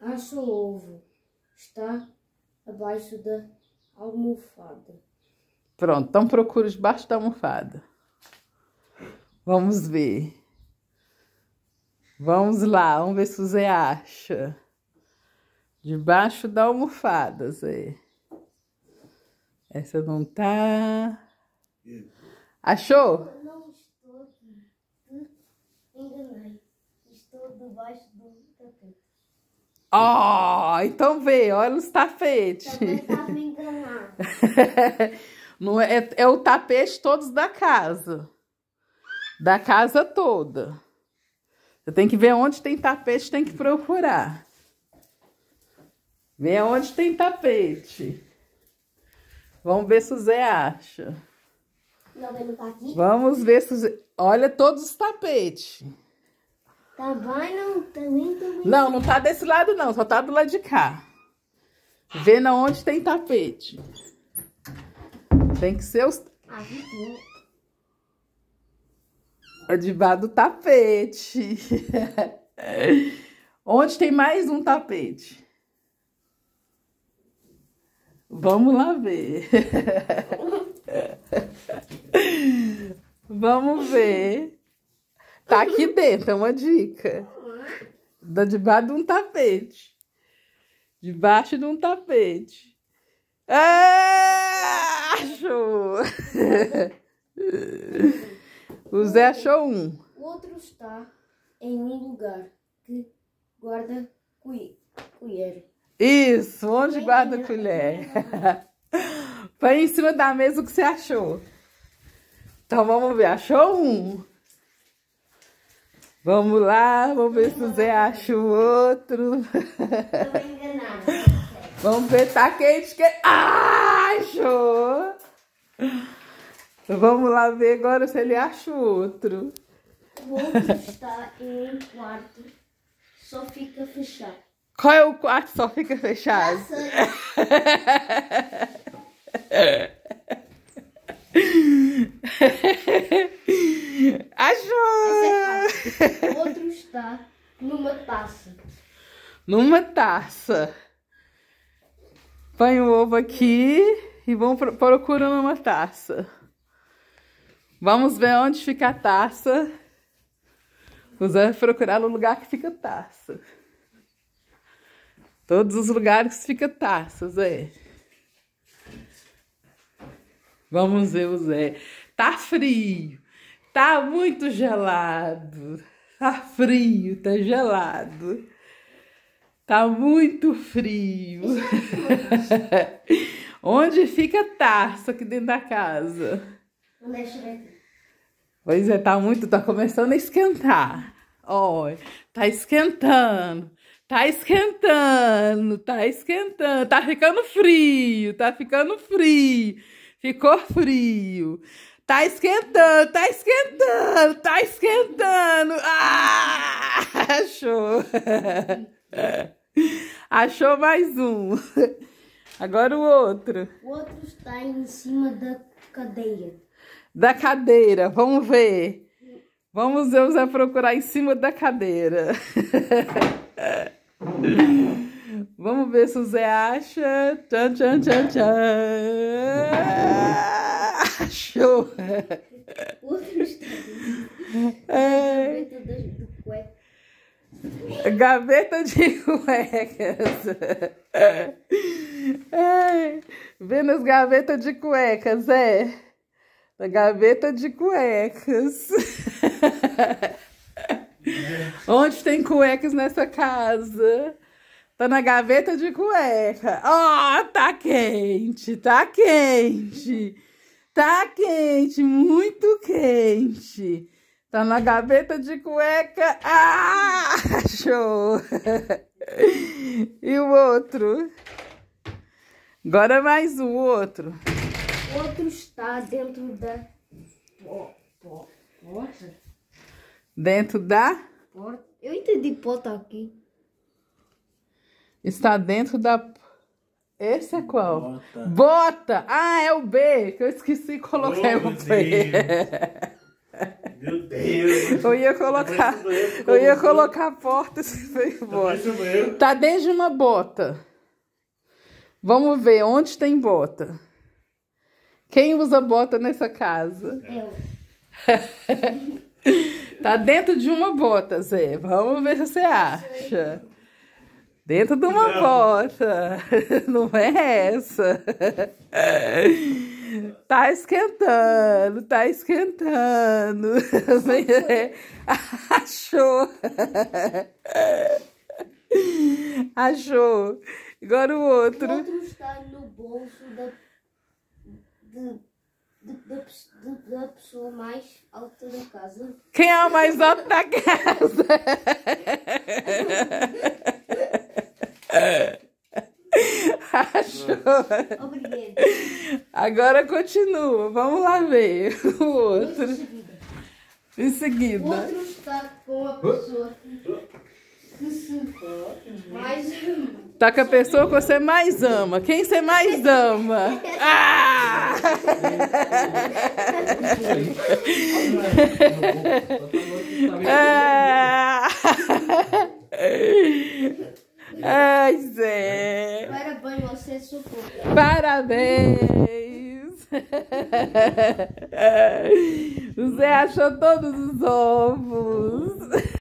Acha o ovo. Está abaixo da almofada. Pronto, então procura debaixo da almofada. Vamos ver. Vamos lá, vamos ver se o Zé acha. Debaixo da almofada, Zé. Essa não tá. Achou? Eu não estou aqui. Hum? Enganei. Estou debaixo Ó, oh, então vê, olha os tapetes. Tá não é, é, é o tapete todos da casa. Da casa toda. Você tem que ver onde tem tapete, tem que procurar. Vê onde tem tapete. Vamos ver se o Zé acha. Não, não tá Vamos ver se o Zé... Olha todos os tapetes. Também tá não, também, também. Não, não tá desse lado não, só tá do lado de cá. Vendo onde tem tapete. Tem que ser os... adivado ah, é debaixo do tapete. onde tem mais um tapete? Vamos lá ver. Vamos ver. Tá aqui dentro, é uma dica. Tá debaixo de um tapete. Debaixo de um tapete. Ah, é, achou! O Zé achou um. O outro está em um lugar que guarda colher. Isso, onde guarda a colher? Põe em cima da mesa o que você achou. Então vamos ver, achou um. Vamos lá, vamos ver se o Zé acha o outro. vamos ver, tá quente, que... Ah, achou! Vamos lá ver agora se ele acha o outro. O outro está em um quarto, só fica fechado. Qual é o quarto só fica fechado? Achou! É o outro está numa taça. Numa taça. Põe o ovo aqui e vamos procurando uma taça. Vamos ver onde fica a taça. Nós vamos procurar o lugar que fica a taça. Todos os lugares fica taças, é. Vamos ver o Zé. Tá frio. Tá muito gelado. Tá frio, tá gelado. Tá muito frio. Onde fica a taça aqui dentro da casa? Deixa ver Pois é, tá muito, tá começando a esquentar. Olha, tá esquentando. Tá esquentando, tá esquentando, tá ficando frio, tá ficando frio. Ficou frio. Tá esquentando, tá esquentando, tá esquentando. Ah! Achou. Achou mais um. Agora o outro. O outro está em cima da cadeira. Da cadeira, vamos ver. Vamos Deus a procurar em cima da cadeira. vamos ver se o Zé acha. Tchan, tchan, tchan, tchan cachorro. Outro é... Gaveta de cuecas. É. Vendo as gavetas de cuecas, é. a gaveta de cuecas. É. Onde tem cuecas nessa casa? Tá na gaveta de cueca. Ó, oh, tá quente, tá quente. Tá quente, muito quente. Tá na gaveta de cueca. Ah, show! E o outro? Agora mais o outro. O outro está dentro da... Porta? Dentro da... Porta. Eu entendi porta aqui. Está dentro da... Esse é qual? Bota. Bota. Ah, é o B, que eu esqueci de colocar oh, o B. Meu Deus! Eu ia colocar, tá eu ia colocar a porta e você foi tá embora. Tá desde uma bota. Vamos ver onde tem bota. Quem usa bota nessa casa? Eu. tá dentro de uma bota, Zé. Vamos ver se você acha. Dentro de uma bota. Não é essa. Tá esquentando, tá esquentando. Achou. Achou. Agora o outro. O outro está no bolso da, da, da, da pessoa mais alta da casa. Quem é o mais alto da casa? Achou? Obrigada. Agora continua. Vamos lá ver o outro. Em seguida. Outro está com a pessoa que você mais ama. Tá com a pessoa que você mais ama. Quem você mais ama? Ah! ah! Ai, Zé. Parabéns, você sucou. Parabéns. O Zé achou todos os ovos.